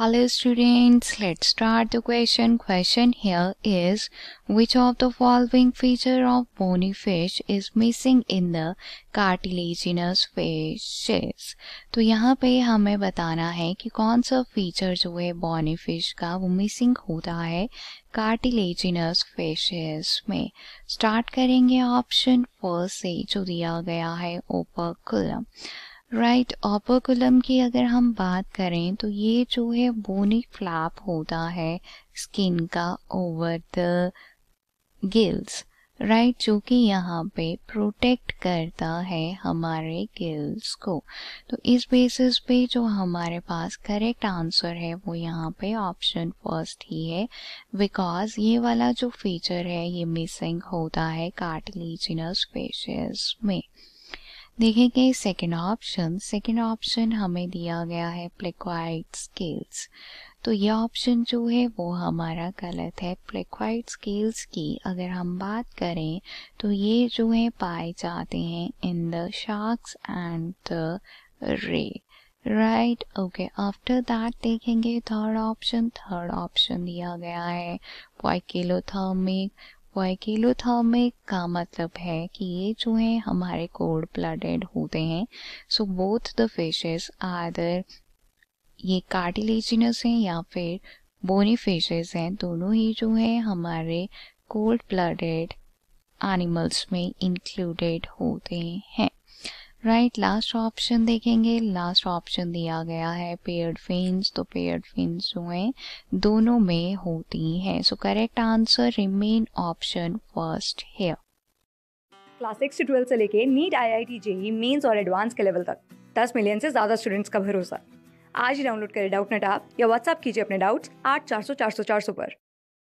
Hello students, let's start the question. Question here is which of the following feature of bony fish is missing in the cartilaginous fishes? तो यहाँ पे हमें बताना है कि कौन सा फीचर जो है बॉनी फिश का वो मिसिंग होता है कार्टिलेजिनस फेशेस में स्टार्ट करेंगे ऑप्शन फर्स्ट से जो दिया गया है ओपरकुलम राइट ऑपरकुलम की अगर हम बात करें तो ये जो है बोनी फ्लैप होता है स्किन का over the gills right right, जो कि यहाँ पे प्रोटेक्ट करता है हमारे गिल्स को तो इस बेसिस पे जो हमारे पास करेक्ट आंसर है वो यहाँ पे ऑप्शन फर्स्ट ही है बिकॉज ये वाला जो फीचर है ये मिसिंग होता है कार्टिलीजिनस फेशियस में देखेंगे सेकेंड ऑप्शन सेकेंड ऑप्शन हमें दिया गया है प्लेक्वाइट स्केल्स तो ये ऑप्शन जो है वो हमारा गलत है प्लेक्वाइट स्केल्स की अगर हम बात करें तो ये जो है पाए जाते हैं in the sharks and the ray right okay after that देखेंगे थर्ड ऑप्शन थर्ड ऑप्शन दिया गया है पॉइकिलोथर्मिक वाइकिलोथर्मिक का मतलब है कि ये चूहे हमारे कोल्ड ब्लडेड होते हैं सो बोथ द फिशेस आदर ये कार्टिलेजिनस हैं या फिर बोनी फिशेस हैं दोनों ही जो है हमारे कोल्ड ब्लडेड एनिमल्स में इंक्लूडेड होते हैं राइट लास्ट ऑप्शन देखेंगे लास्ट ऑप्शन दिया गया है पेयर्ड फिन्स तो पेयर्ड फिन्स जो हैं दोनों में होती हैं so correct answer remain option first here class six से ट्वेल्थ से लेके NEET I I T JEE mains और एडवांस के लेवल तक दस मिलियन से ज़्यादा स्टूडेंट्स का भरोसा आज ही डाउनलोड करें डाउट नेट आप या व्हाट्सअप कीजिए अपने डाउट्स आठ चार सौ चार सौ चार सौ पर